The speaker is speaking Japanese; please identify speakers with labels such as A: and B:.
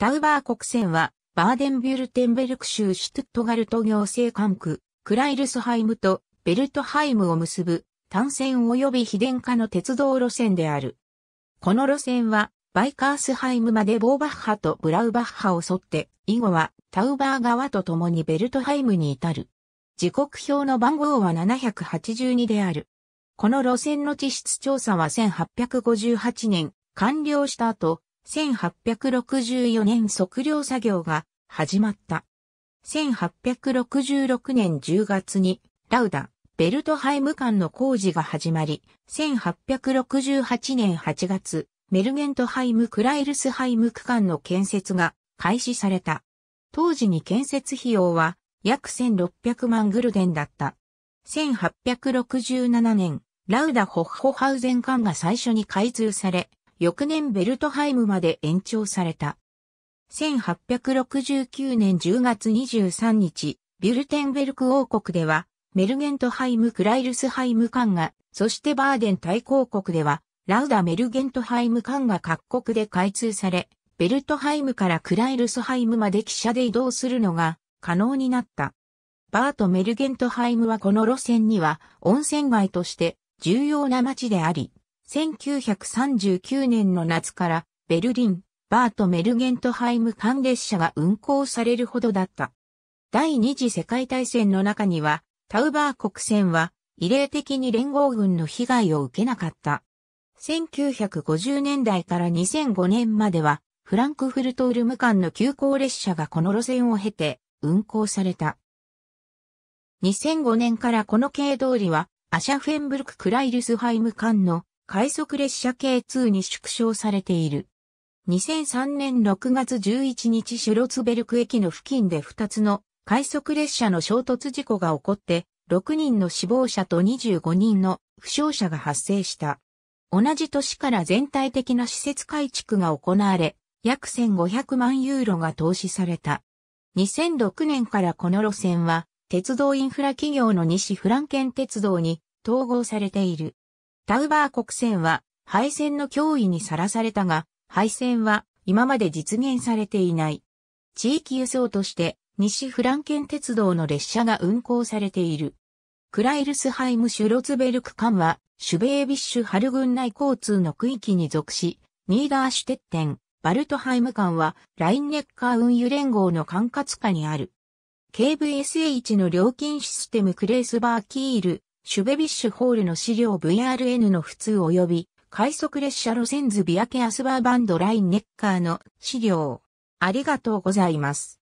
A: タウバー国線は、バーデンビュルテンベルク州シュトゥットガルト行政管区、クライルスハイムとベルトハイムを結ぶ、単線及び非電化の鉄道路線である。この路線は、バイカースハイムまでボーバッハとブラウバッハを沿って、以後はタウバー側と共にベルトハイムに至る。時刻表の番号は782である。この路線の地質調査は1858年完了した後、1864年測量作業が始まった。1866年10月にラウダ、ベルトハイム間の工事が始まり、1868年8月、メルゲントハイム・クライルスハイム区間の建設が開始された。当時に建設費用は約1600万グルデンだった。1867年、ラウダ・ホッホハウゼン間が最初に開通され、翌年ベルトハイムまで延長された。1869年10月23日、ビュルテンベルク王国では、メルゲントハイム・クライルスハイム艦が、そしてバーデン大公国では、ラウダ・メルゲントハイム艦が各国で開通され、ベルトハイムからクライルスハイムまで汽車で移動するのが可能になった。バート・メルゲントハイムはこの路線には温泉街として重要な街であり、1939年の夏からベルリン、バート・メルゲントハイム間列車が運行されるほどだった。第二次世界大戦の中には、タウバー国戦は、異例的に連合軍の被害を受けなかった。1950年代から2005年までは、フランクフルトウルム間の急行列車がこの路線を経て運行された。2005年からこの系通りは、アシャフェンブルク・クライルスハイム間の快速列車系2に縮小されている。2003年6月11日シュロツベルク駅の付近で2つの快速列車の衝突事故が起こって、6人の死亡者と25人の負傷者が発生した。同じ年から全体的な施設改築が行われ、約1500万ユーロが投資された。2006年からこの路線は、鉄道インフラ企業の西フランケン鉄道に統合されている。タウバー国船は敗戦の脅威にさらされたが、敗戦は今まで実現されていない。地域輸送として西フランケン鉄道の列車が運行されている。クライルスハイム・シュロツベルク間は、シュベービッシュ・ハル群内交通の区域に属し、ニーダーシュテッテン、バルトハイム間は、ラインネッカー運輸連合の管轄下にある。KVSH の料金システムクレースバーキール、シュベビッシュホールの資料 VRN の普通及び快速列車路線図ビアケアスバーバンドラインネッカーの資料。ありがとうございます。